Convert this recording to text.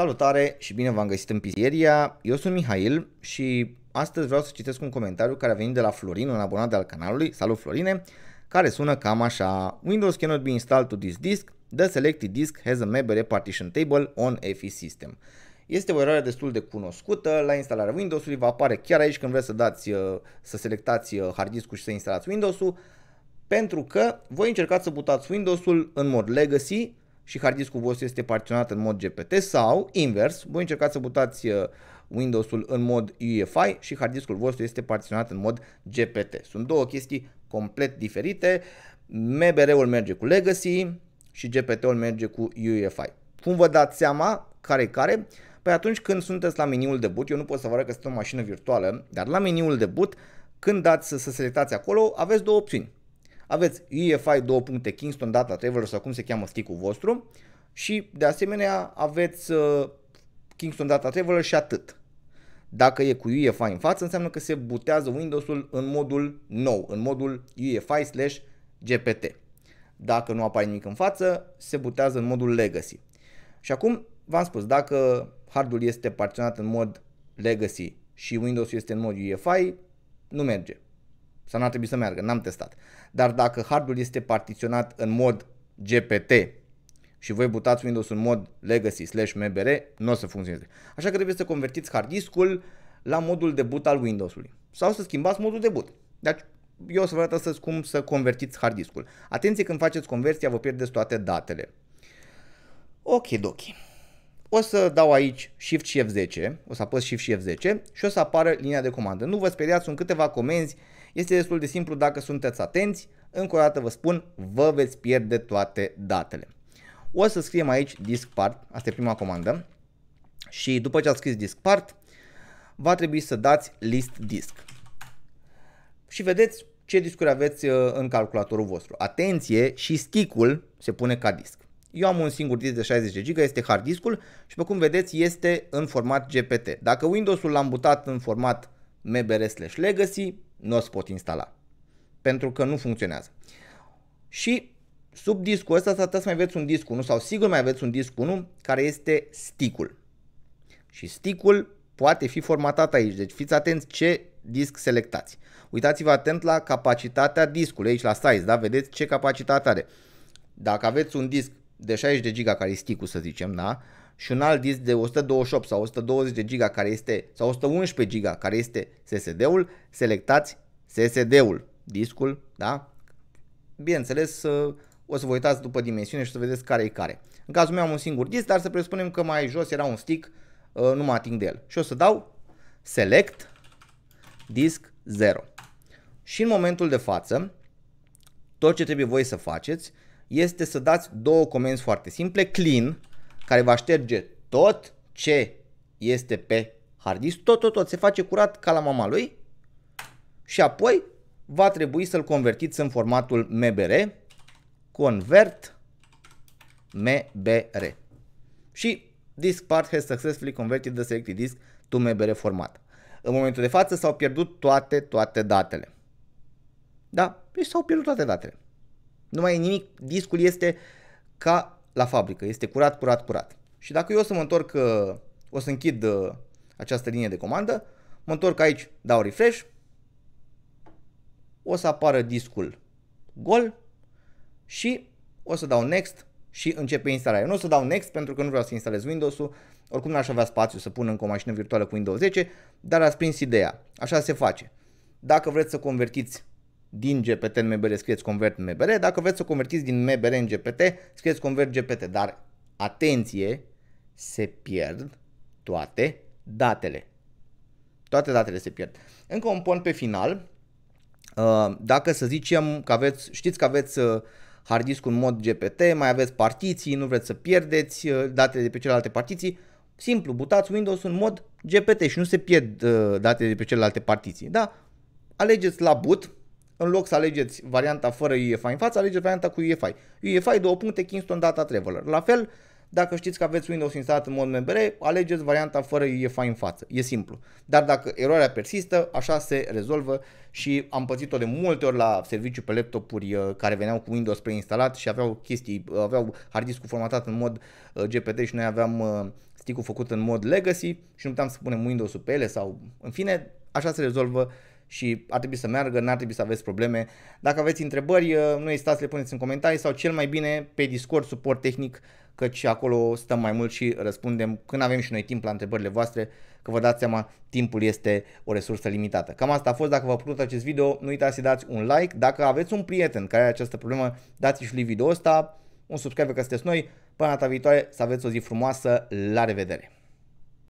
Salutare și bine v-am găsit în pizieria. Eu sunt Mihail și astăzi vreau să citesc un comentariu care a venit de la Florin, un abonat al canalului. Salut Florine! Care sună cam așa. Windows cannot be installed to this disk. The selected disk has a MBR partition table on FE system. Este o eroare destul de cunoscută, la instalarea Windows-ului va apare chiar aici când vreți să, dați, uh, să selectați uh, hard ul și să instalați Windows-ul, pentru că voi încercați să butați Windows-ul în mod legacy și hard vostru este partiționat în mod GPT sau invers, voi încercați să mutați uh, Windows-ul în mod UEFI și hard vostru este partiționat în mod GPT. Sunt două chestii complet diferite. MBR-ul merge cu Legacy și GPT-ul merge cu UEFI. Cum vă dați seama care care? Păi atunci când sunteți la meniul de boot, eu nu pot să vă arăt că sunt o mașină virtuală, dar la meniul de boot, când dați să selectați acolo, aveți două opțiuni. Aveți EFI 2 puncte Kingston Data Traveler sau cum se cheamă stick-ul vostru și de asemenea aveți uh, Kingston Data Traveler și atât. Dacă e cu UEFI în față, înseamnă că se butează Windows-ul în modul nou, în modul UEFI slash GPT. Dacă nu apare nimic în față, se butează în modul Legacy. Și acum, v-am spus, dacă hardul este parționat în mod Legacy și Windows este în mod UEFI, nu merge. Sau n-ar trebui să meargă, n-am testat. Dar dacă hardul este partiționat în mod GPT și voi butați Windows în mod legacy slash mbr, nu o să funcționeze. Așa că trebuie să convertiți hard la modul de boot al Windows-ului. Sau să schimbați modul de boot. Deci eu o să vă arăt astăzi cum să convertiți hard Atenție când faceți conversia, vă pierdeți toate datele. Ok, doki. O să dau aici Shift și F10, o să apăs Shift și F10 și o să apară linia de comandă. Nu vă speriați, sunt câteva comenzi este destul de simplu dacă sunteți atenți. Încă o dată vă spun, vă veți pierde toate datele. O să scriem aici disk part, asta e prima comandă. Și după ce ați scris disk part, va trebui să dați list disk. Și vedeți ce discuri aveți uh, în calculatorul vostru. Atenție, și sticul se pune ca disc. Eu am un singur disc de 60 GB, este hard discul și pe cum vedeți este în format GPT. Dacă Windows-ul l-am butat în format mbr/legacy, nu o să pot instala. Pentru că nu funcționează. Și sub discul ăsta s-ar să mai aveți un disc 1 sau sigur mai aveți un disc 1 care este sticul. Și sticul poate fi formatat aici, deci fiți atenți ce disc selectați. Uitați-vă atent la capacitatea discului, aici la size, da? Vedeți ce capacitate are. Dacă aveți un disc de 60 de giga care e sticul să zicem, da? și un alt disc de 128 sau 120 de giga care este, sau 111 giga care este SSD-ul, selectați SSD-ul, discul, da? Bineînțeles, o să vă uitați după dimensiune și să vedeți care e care. În cazul meu am un singur disc, dar să presupunem că mai jos era un stick, uh, nu mă ating de el. Și o să dau select disc 0. Și în momentul de față, tot ce trebuie voi să faceți este să dați două comenzi foarte simple, clean, care va șterge tot ce este pe hard disk, tot, tot, tot, se face curat ca la mama lui și apoi va trebui să-l convertiți în formatul MBR, convert MBR și disk part has successfully converted the selected disk to MBR format. În momentul de față s-au pierdut toate, toate datele. Da? Deci s-au pierdut toate datele. Nu mai e nimic, discul este ca la fabrică. Este curat, curat, curat. Și dacă eu o să mă întorc, uh, o să închid uh, această linie de comandă, mă întorc aici, dau refresh, o să apară discul gol și o să dau next și începe instalarea. Nu o să dau next pentru că nu vreau să instalez Windows-ul, oricum n-aș avea spațiu să pun încă o mașină virtuală cu Windows 10, dar ați prins ideea. Așa se face. Dacă vreți să convertiți din GPT în MBR scrieți convert în MBR, dacă vreți să convertiți din MBR în GPT, scrieți convert GPT, dar atenție, se pierd toate datele. Toate datele se pierd. Încă un pont pe final, uh, dacă să zicem că aveți, știți că aveți uh, hard disk în mod GPT, mai aveți partiții, nu vreți să pierdeți uh, datele de pe celelalte partiții, simplu, butați Windows în mod GPT și nu se pierd datele de pe celelalte partiții, da? Alegeți la boot, în loc să alegeți varianta fără UEFI în față, alegeți varianta cu UEFI. UEFI, două puncte, Kingston Data Traveler. La fel, dacă știți că aveți Windows instalat în mod MBR, alegeți varianta fără UEFI în față. E simplu. Dar dacă eroarea persistă, așa se rezolvă și am pățit-o de multe ori la serviciu pe laptopuri uh, care veneau cu Windows preinstalat și aveau chestii, uh, aveau hard disk formatat în mod uh, GPT și noi aveam stick-ul făcut în mod legacy și nu puteam să punem Windows-ul pe ele sau în fine, așa se rezolvă și ar trebui să meargă, n-ar trebui să aveți probleme. Dacă aveți întrebări, uh, nu ezitați să le puneți în comentarii sau cel mai bine pe Discord, suport tehnic, căci acolo stăm mai mult și răspundem când avem și noi timp la întrebările voastre, că vă dați seama, timpul este o resursă limitată. Cam asta a fost, dacă v-a plăcut acest video, nu uitați să dați un like, dacă aveți un prieten care are această problemă, dați și lui video ăsta, un subscribe că sunteți noi, până data viitoare, să aveți o zi frumoasă, la revedere!